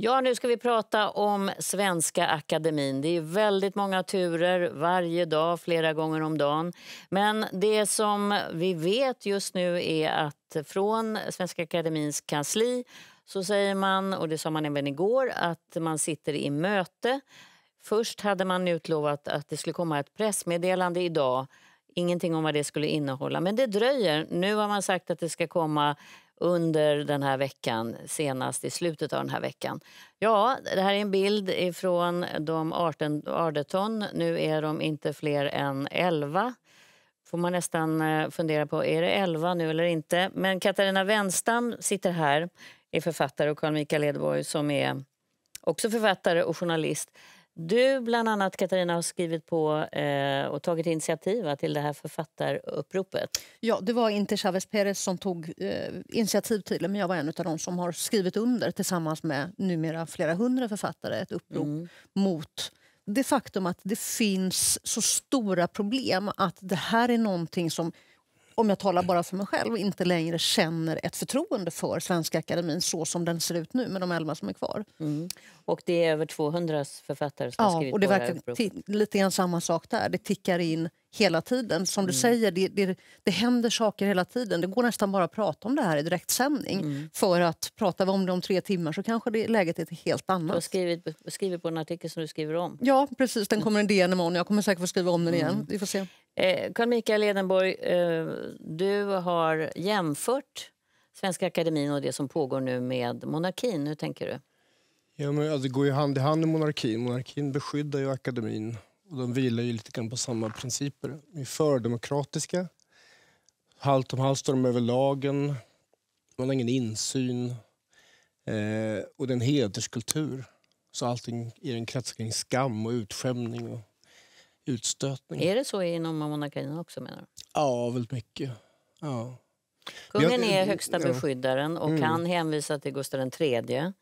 Ja, nu ska vi prata om Svenska Akademin. Det är väldigt många turer varje dag, flera gånger om dagen. Men det som vi vet just nu är att från Svenska Akademins kansli så säger man, och det sa man även igår, att man sitter i möte. Först hade man utlovat att det skulle komma ett pressmeddelande idag. Ingenting om vad det skulle innehålla, men det dröjer. Nu har man sagt att det ska komma under den här veckan, senast i slutet av den här veckan. Ja, det här är en bild från de 18 Ardeton. Nu är de inte fler än 11 får man nästan eh, fundera på, är det 11 nu eller inte? Men Katarina Wenstam sitter här, är författare och Carl Mikael Edborg som är också författare och journalist. Du, bland annat Katarina, har skrivit på eh, och tagit initiativ till det här författaruppropet. Ja, det var inte Chávez Pérez som tog eh, initiativ till det men jag var en av dem som har skrivit under tillsammans med numera flera hundra författare ett upprop mm. mot det faktum att det finns så stora problem att det här är någonting som om jag talar bara för mig själv, inte längre känner ett förtroende för Svenska Akademin så som den ser ut nu med de elva som är kvar. Mm. Och det är över 200 författare som ja, skrivit och det verkar lite grann samma sak där. Det tickar in hela tiden. Som du mm. säger, det, det, det, händer saker hela tiden. Det går nästan bara att prata om det här i direktsändning. Mm. För att pratar om det om tre timmar så kanske det, läget är ett helt annat. Du har skrivit, skrivit på en artikel som du skriver om. Ja, precis. Den kommer en DN imorgon. Jag kommer säkert få skriva om den igen. Mm. Vi får se. Eh, Carl Mikael Edenborg, eh, du har jämfört Svenska Akademin och det som pågår nu med monarkin. Hur tänker du? Ja, men, alltså, det går ju hand i hand med monarkin. Monarkin beskyddar ju akademin och de vilar ju lite grann på samma principer. De är fördemokratiska. Halt om halt står de över lagen. Man har ingen insyn. Eh, och det är en hederskultur. Så allting i den kretsar kring skam och utskämning och utstötning. Är det så inom monarkin också menar du? Ja, väldigt mycket. Ja. Kungen är högsta beskyddaren och mm. kan hänvisa till Gustav III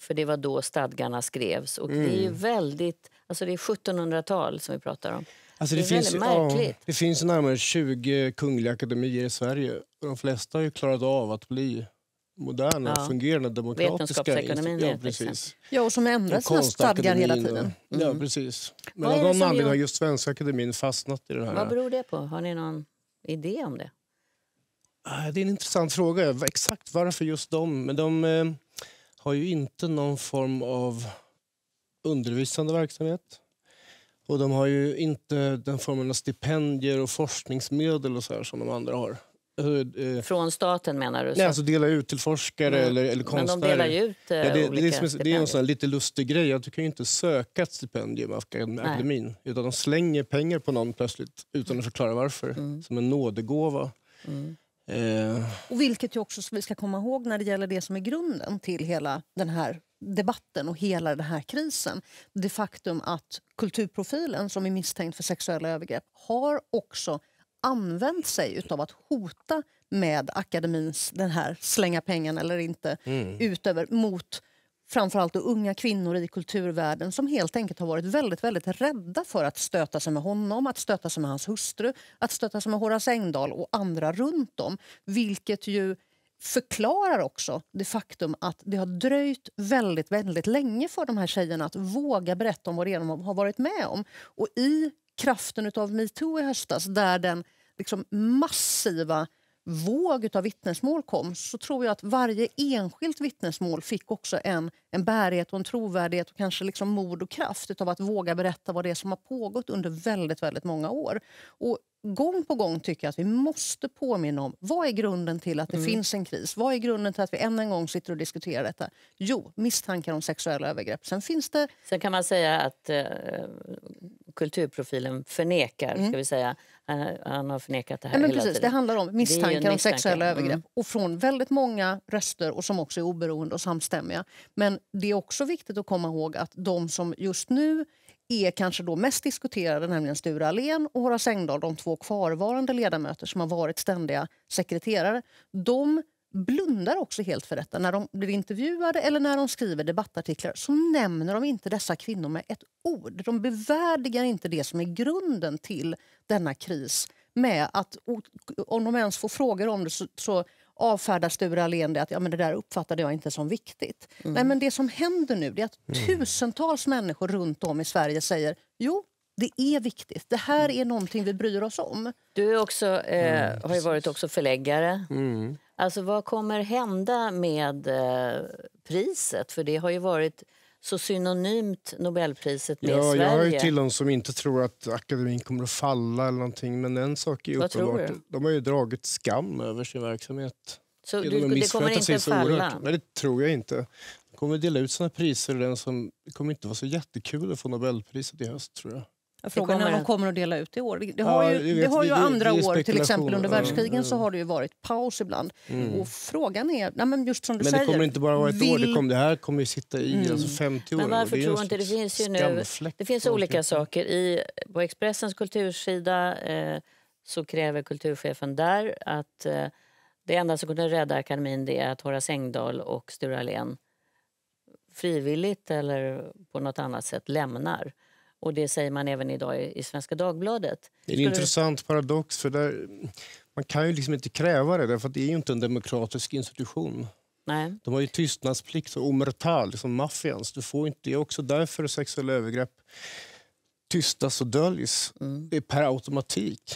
för det var då stadgarna skrevs. Och mm. det är mm. väldigt, alltså det är 1700-tal som vi pratar om. Alltså det, det, finns, ja, det finns närmare 20 kungliga akademier i Sverige. De flesta har ju klarat av att bli moderna, ja. fungerande demokratiska... ja, precis. Ja, och som ändrar sina stadgar hela tiden. Mm. Ja, precis. Men av någon anledning har just Svenska akademin fastnat i det här. Vad beror det på? Har ni någon idé om det? Ah, det är en intressant fråga. Exakt varför just de? Men de eh, har ju inte någon form av undervisande verksamhet. Och de har ju inte den formen av stipendier och forskningsmedel och så här som de andra har. Eh, Från staten menar du? Så? Nej, alltså dela ut till forskare mm. eller, eller konstnärer. Men de delar ju ut ja, det, olika eh, det, är, det är en sån lite lustig grej, att du kan ju inte söka ett stipendium av akademin. Nej. Utan de slänger pengar på någon plötsligt utan att förklara varför. Mm. Som en nådegåva. Mm. Eh. Och vilket ju också vi ska komma ihåg när det gäller det som är grunden till hela den här debatten och hela den här krisen. Det faktum att kulturprofilen som är misstänkt för sexuella övergrepp har också använt sig av att hota med akademins den här slänga pengarna eller inte mm. utöver mot framförallt då unga kvinnor i kulturvärlden som helt enkelt har varit väldigt, väldigt rädda för att stöta sig med honom, att stöta sig med hans hustru, att stöta sig med Horace Engdahl och andra runt om. Vilket ju förklarar också det faktum att det har dröjt väldigt, väldigt länge för de här tjejerna att våga berätta om vad de har varit med om. Och i kraften av metoo i höstas, där den liksom massiva våg av vittnesmål kom så tror jag att varje enskilt vittnesmål fick också en, en bärighet och en trovärdighet och kanske liksom mod och kraft av att våga berätta vad det är som har pågått under väldigt, väldigt många år. Och gång på gång tycker jag att vi måste påminna om vad är grunden till att det mm. finns en kris? Vad är grunden till att vi än en gång sitter och diskuterar detta? Jo, misstankar om sexuella övergrepp. Sen finns det... Sen kan man säga att eh, kulturprofilen förnekar. Mm. Ska vi säga. Han, har förnekat det här ja, men hela precis, tiden. Det handlar om misstankar om sexuella mm. övergrepp. Och från väldigt många röster och som också är oberoende och samstämmiga. Men det är också viktigt att komma ihåg att de som just nu är kanske då mest diskuterade, nämligen Sture Allén och Horace Engdahl, de två kvarvarande ledamöter som har varit ständiga sekreterare. De blundar också helt för detta. När de blir intervjuade eller när de skriver debattartiklar så nämner de inte dessa kvinnor med ett ord. De bevärdigar inte det som är grunden till denna kris med att om de ens får frågor om det så, så avfärdar Sture Allén det att ja, men det där uppfattade jag inte som viktigt. Mm. Nej, men det som händer nu är att mm. tusentals människor runt om i Sverige säger jo, det är viktigt. Det här mm. är någonting vi bryr oss om. Du också, eh, mm, har ju varit också förläggare. Mm. Alltså vad kommer hända med eh, priset? För det har ju varit så synonymt Nobelpriset med ja, Sverige. Jag hör till dem som inte tror att akademin kommer att falla eller någonting. Men en sak är uppenbart, de har ju dragit skam över sin verksamhet. Så du, de det kommer inte falla? Nej, det tror jag inte. De kommer att dela ut sådana priser. Den som, det kommer inte vara så jättekul att få Nobelpriset i höst tror jag. Frågan kommer... när de kommer att dela ut i år. Det har ja, ju, det vet, har ju andra det år, till exempel under mm. världskrigen, mm. så har det ju varit paus ibland. Mm. Och frågan är, nej, men just som du men det säger... kommer inte bara vara ett vill... år, det, kommer, det här kommer ju sitta i mm. alltså 50 år. Men varför tror jag inte, det finns ju nu... Det finns olika saker. I, på Expressens kultursida eh, så kräver kulturchefen där att eh, det enda som kunde rädda akademin det är att Horace Engdahl och Sture Allén frivilligt eller på något annat sätt lämnar. Och det säger man även idag i, i Svenska Dagbladet. Det är en Ska intressant paradox. för där, Man kan ju liksom inte kräva det, för det är ju inte en demokratisk institution. Nej. De har ju tystnadsplikt och omertal, liksom maffians. det är också därför sexuella övergrepp tystas och döljs mm. Det är per automatik.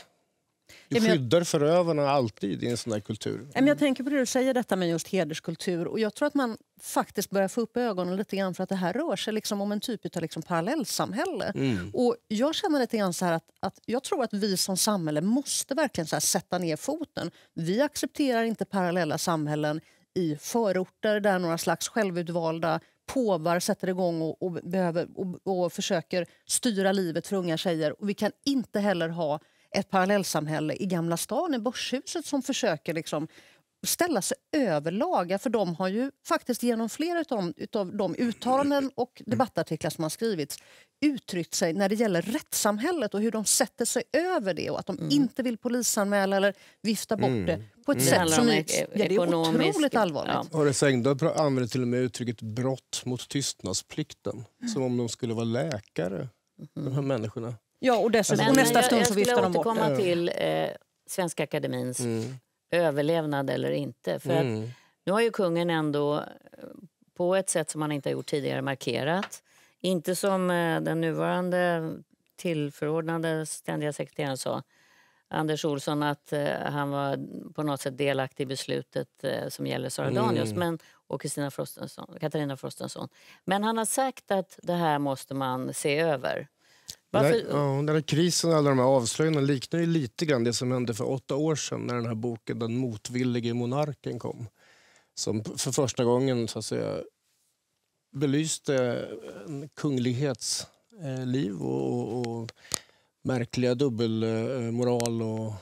Du skyddar förövarna alltid i en sån här kultur. Men jag tänker på det du säger detta med just hederskultur. Och jag tror att man faktiskt börjar få upp ögonen lite grann för att det här rör sig liksom om en typ av liksom parallellsamhälle. Mm. Och jag känner lite grann så att, att jag tror att vi som samhälle måste verkligen så sätta ner foten. Vi accepterar inte parallella samhällen i förorter där några slags självutvalda påvar sätter igång och, och behöver, och, och, försöker styra livet för unga tjejer. Och vi kan inte heller ha ett parallellsamhälle i Gamla stan, i Börshuset som försöker liksom ställa sig över lagar. För de har ju faktiskt genom flera utav, utav de uttalanden och debattartiklar som har skrivits uttryckt sig när det gäller rättssamhället och hur de sätter sig över det och att de mm. inte vill polisanmäla eller vifta bort mm. det på ett mm. sätt som är, e- ja, det är otroligt allvarligt. Ja. Aris Engdahl använder till och med uttrycket brott mot tystnadsplikten som om de skulle vara läkare, de här mm. människorna. Ja, och, dessutom, alltså, men, nästa stund så viftar de bort Jag skulle återkomma till eh, Svenska Akademins mm. överlevnad eller inte. För mm. att, nu har ju kungen ändå eh, på ett sätt som han inte har gjort tidigare markerat. Inte som eh, den nuvarande tillförordnade ständiga sekreteraren sa, Anders Olsson, att eh, han var på något sätt delaktig i beslutet eh, som gäller Sara mm. Danius men, och Frostenson, Katarina Frostenson. Men han har sagt att det här måste man se över. Varför? Den, här, krisen och alla de här avslöjandena liknar ju lite grann det som hände för åtta år sedan när den här boken Den motvillige monarken kom. Som för första gången så att säga, belyste en kunglighets eh, och, och, och märkliga dubbelmoral och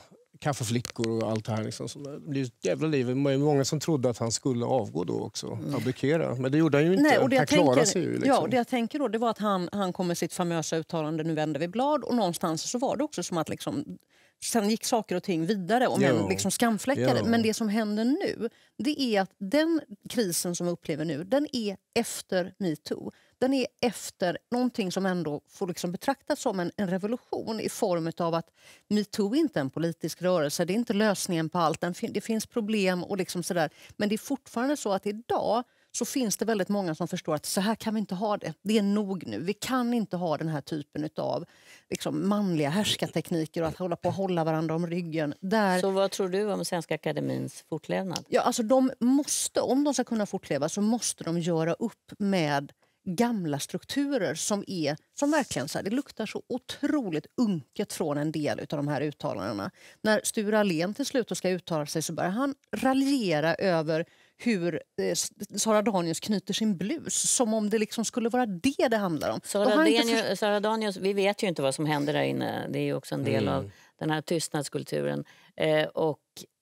kaffeflickor och allt det här. Liksom. Så det blir ett jävla liv. många som trodde att han skulle avgå då också, mm. abdikera. Men det gjorde han ju inte. Nej, och det han klarade tänker, sig ju. Liksom. Ja, det jag tänker då det var att han, han kom med sitt famösa uttalande nu vänder vi blad och någonstans så var det också som att liksom, sen gick saker och ting vidare och ja. liksom skamfläckade. Ja. Men det som händer nu det är att den krisen som vi upplever nu den är efter metoo. Den är efter någonting som ändå får liksom betraktas som en, en revolution i form av att metoo är inte en politisk rörelse, det är inte lösningen på allt. Det finns problem och liksom sådär. Men det är fortfarande så att idag så finns det väldigt många som förstår att så här kan vi inte ha det. Det är nog nu. Vi kan inte ha den här typen av liksom, manliga härskartekniker och att hålla på att hålla varandra om ryggen. Där... Så vad tror du om Svenska Akademins fortlevnad? Ja, alltså de måste, om de ska kunna fortleva så måste de göra upp med gamla strukturer som är som verkligen så här, det luktar så otroligt unket från en del av de här uttalandena. När Sture Allén till slut ska uttala sig så börjar han raljera över hur eh, Sara Danius knyter sin blus, som om det liksom skulle vara det det handlar om. Sara, Danius, för... Sara Danius, vi vet ju inte vad som händer där inne. Det är också en del mm. av den här tystnadskulturen. Eh, och,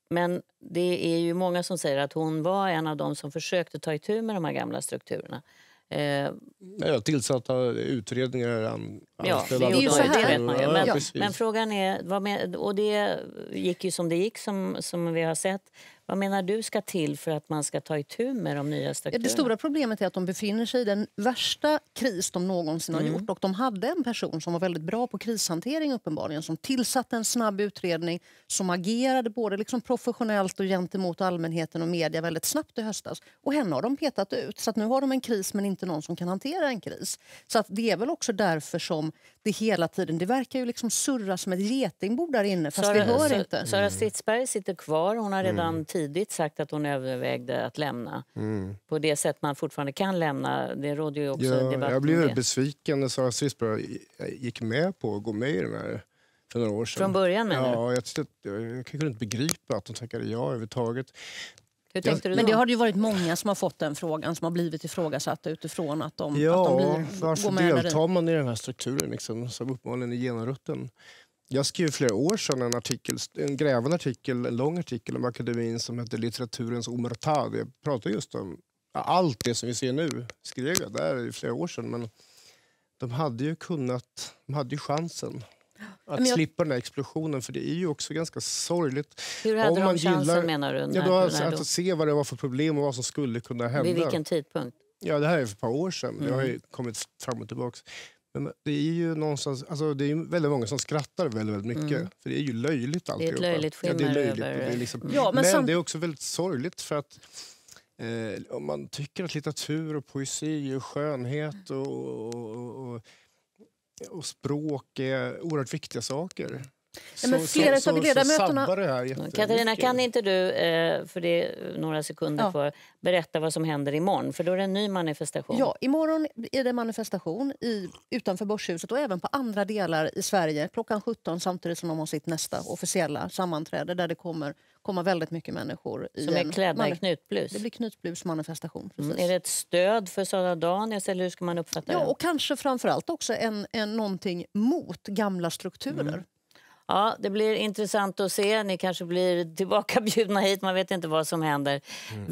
men det är ju många som säger att hon var en av dem som försökte ta itu med de här gamla strukturerna. Eh, ja, tillsatta eh, utredningar an, Ja, det, är ju så här. vet man ju. Men, ja, men frågan är, vad med, och det gick ju som det gick som, som vi har sett. Vad menar du ska till för att man ska ta itu med de nya strukturerna? Det stora problemet är att de befinner sig i den värsta kris de någonsin mm. har gjort. Och de hade en person som var väldigt bra på krishantering uppenbarligen, som tillsatte en snabb utredning, som agerade både liksom professionellt och gentemot allmänheten och media väldigt snabbt i höstas. Och henne har de petat ut. Så nu har de en kris men inte någon som kan hantera en kris. Så det är väl också därför som det hela tiden... Det verkar ju liksom surra som ett getingbo där inne, fast Sara, vi hör inte. Sara mm. Stridsberg sitter kvar. Hon har redan mm. tidigt sagt att hon övervägde att lämna. Mm. På det sätt man fortfarande kan lämna. Det råder ju också ja, debatt Jag blev besviken när Sara Stridsberg gick med på att gå med i den här för några år sedan. Från början menar Ja, jag, jag, jag, kunde inte begripa att hon tackade ja överhuvudtaget. Men det har ju varit många som har fått den frågan, som har blivit ifrågasatta utifrån att de, ja, att de blir, varför deltar man i den här strukturen liksom, som uppenbarligen är genomrutten? Jag skrev flera år sedan en, artikel, en grävande artikel, en lång artikel om akademin som hette Litteraturens omertad. Jag pratade just om allt det som vi ser nu, skrev jag där i flera år sedan. Men de hade ju kunnat, de hade ju chansen att jag... slippa den där explosionen, för det är ju också ganska sorgligt. Hur hade Om de chansen gillar... menar du? När, ja, då, alltså, att, då? se vad det var för problem och vad som skulle kunna hända. Vid vilken tidpunkt? Ja, det här är för ett par år sedan. Mm. Det har ju mm. kommit fram och tillbaka. Men det är ju någonstans, alltså det är väldigt många som skrattar väldigt, väldigt mycket. Mm. För det är ju löjligt alltihopa. Det är ett löjligt skimmer ja, det är löjligt, över... det är liksom... Mm. ja, men, men som... det är också väldigt sorgligt för att eh, om man tycker att litteratur och poesi och skönhet och, och, och, och och språk är oerhört viktiga saker. Nej, men flera så, så, av ledamöterna... Så här mm, Katarina, kan inte du, eh, för det är några sekunder ja. kvar, berätta vad som händer imorgon? För då är det en ny manifestation. Ja, imorgon är det manifestation i, utanför Börshuset och även på andra delar i Sverige klockan 17 samtidigt som de har sitt nästa officiella sammanträde där det kommer komma väldigt mycket människor. I som är klädda i knutblus? Det blir knutblusmanifestation. Mm. Är det ett stöd för Sara Danius eller hur ska man uppfatta ja, det? Och kanske framförallt också en, en, någonting mot gamla strukturer. Mm. Ja, det blir intressant att se. Ni kanske blir tillbakabjudna hit. Man vet inte vad som händer. Mm.